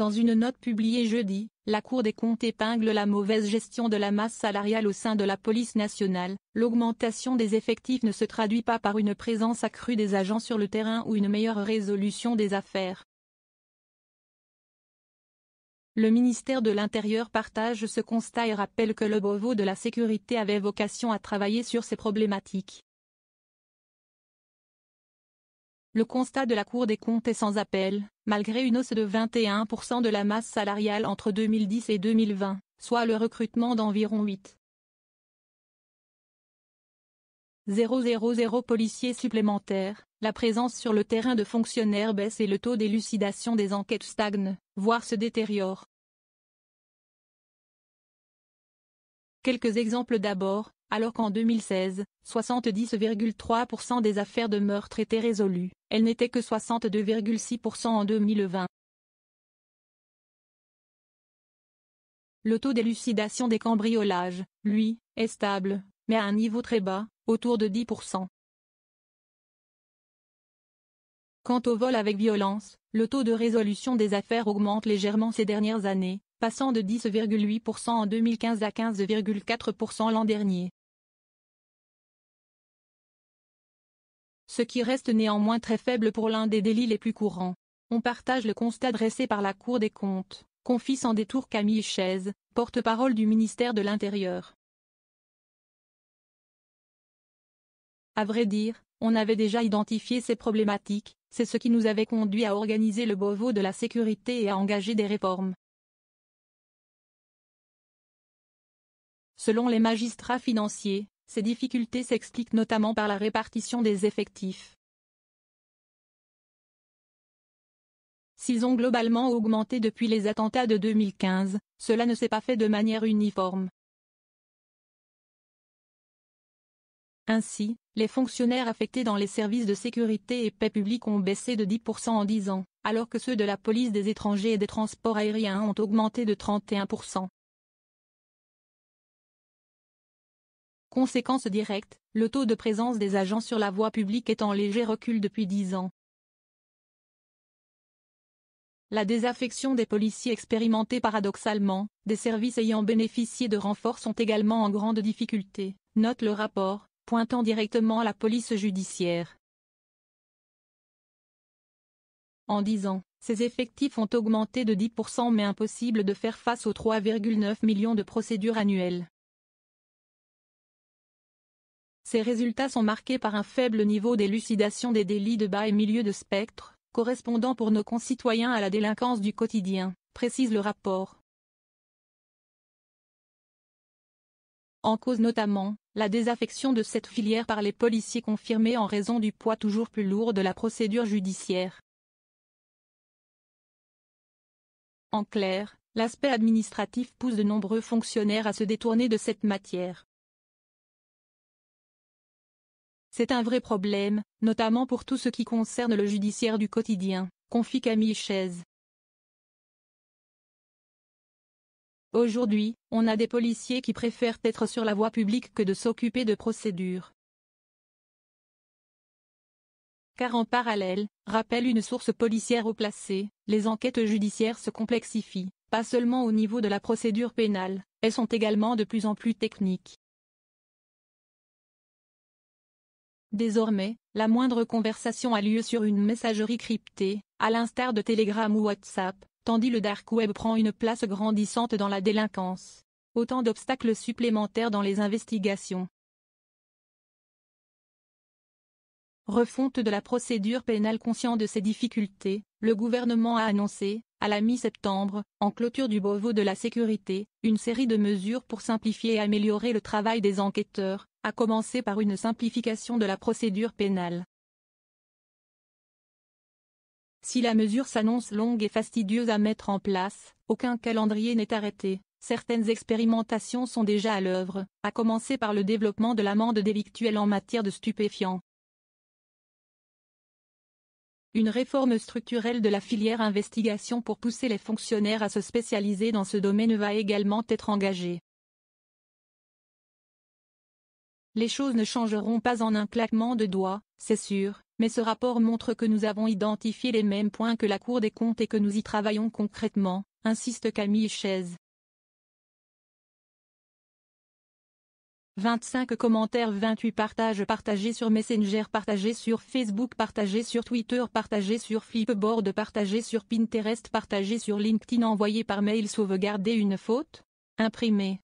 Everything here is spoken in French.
Dans une note publiée jeudi, la Cour des comptes épingle la mauvaise gestion de la masse salariale au sein de la police nationale. L'augmentation des effectifs ne se traduit pas par une présence accrue des agents sur le terrain ou une meilleure résolution des affaires. Le ministère de l'Intérieur partage ce constat et rappelle que le Beauvau de la sécurité avait vocation à travailler sur ces problématiques. Le constat de la Cour des comptes est sans appel, malgré une hausse de 21% de la masse salariale entre 2010 et 2020, soit le recrutement d'environ 8. 000 policiers supplémentaires, la présence sur le terrain de fonctionnaires baisse et le taux d'élucidation des enquêtes stagne, voire se détériore. Quelques exemples d'abord, alors qu'en 2016, 70,3% des affaires de meurtre étaient résolues, elles n'étaient que 62,6% en 2020. Le taux d'élucidation des cambriolages, lui, est stable, mais à un niveau très bas, autour de 10%. Quant au vol avec violence, le taux de résolution des affaires augmente légèrement ces dernières années, passant de 10,8% en 2015 à 15,4% l'an dernier. Ce qui reste néanmoins très faible pour l'un des délits les plus courants. On partage le constat dressé par la Cour des comptes, confie sans détour Camille Chaise, porte-parole du ministère de l'Intérieur. À vrai dire, on avait déjà identifié ces problématiques, c'est ce qui nous avait conduit à organiser le Beauvau de la sécurité et à engager des réformes. Selon les magistrats financiers, ces difficultés s'expliquent notamment par la répartition des effectifs. S'ils ont globalement augmenté depuis les attentats de 2015, cela ne s'est pas fait de manière uniforme. Ainsi, les fonctionnaires affectés dans les services de sécurité et paix publique ont baissé de 10% en 10 ans, alors que ceux de la police des étrangers et des transports aériens ont augmenté de 31%. Conséquence directe, le taux de présence des agents sur la voie publique est en léger recul depuis 10 ans. La désaffection des policiers expérimentés paradoxalement, des services ayant bénéficié de renforts sont également en grande difficulté, note le rapport, pointant directement à la police judiciaire. En 10 ans, ces effectifs ont augmenté de 10% mais impossible de faire face aux 3,9 millions de procédures annuelles. Ces résultats sont marqués par un faible niveau d'élucidation des délits de bas et milieu de spectre, correspondant pour nos concitoyens à la délinquance du quotidien, précise le rapport. En cause notamment, la désaffection de cette filière par les policiers confirmée en raison du poids toujours plus lourd de la procédure judiciaire. En clair, l'aspect administratif pousse de nombreux fonctionnaires à se détourner de cette matière. C'est un vrai problème, notamment pour tout ce qui concerne le judiciaire du quotidien, confie Camille Chaise. Aujourd'hui, on a des policiers qui préfèrent être sur la voie publique que de s'occuper de procédures. Car en parallèle, rappelle une source policière au placé, les enquêtes judiciaires se complexifient, pas seulement au niveau de la procédure pénale, elles sont également de plus en plus techniques. Désormais, la moindre conversation a lieu sur une messagerie cryptée, à l'instar de Telegram ou WhatsApp, tandis le dark web prend une place grandissante dans la délinquance. Autant d'obstacles supplémentaires dans les investigations. Refonte de la procédure pénale conscient de ces difficultés, le gouvernement a annoncé, à la mi-septembre, en clôture du Beauvau de la sécurité, une série de mesures pour simplifier et améliorer le travail des enquêteurs, à commencer par une simplification de la procédure pénale. Si la mesure s'annonce longue et fastidieuse à mettre en place, aucun calendrier n'est arrêté. Certaines expérimentations sont déjà à l'œuvre, à commencer par le développement de l'amende délictuelle en matière de stupéfiants. Une réforme structurelle de la filière investigation pour pousser les fonctionnaires à se spécialiser dans ce domaine va également être engagée. Les choses ne changeront pas en un claquement de doigts, c'est sûr, mais ce rapport montre que nous avons identifié les mêmes points que la Cour des comptes et que nous y travaillons concrètement, insiste Camille Chaise. 25 commentaires 28 partages partagés sur Messenger partagés sur Facebook partagés sur Twitter partagés sur Flipboard partagés sur Pinterest partagés sur LinkedIn envoyé par mail sauvegarder une faute imprimé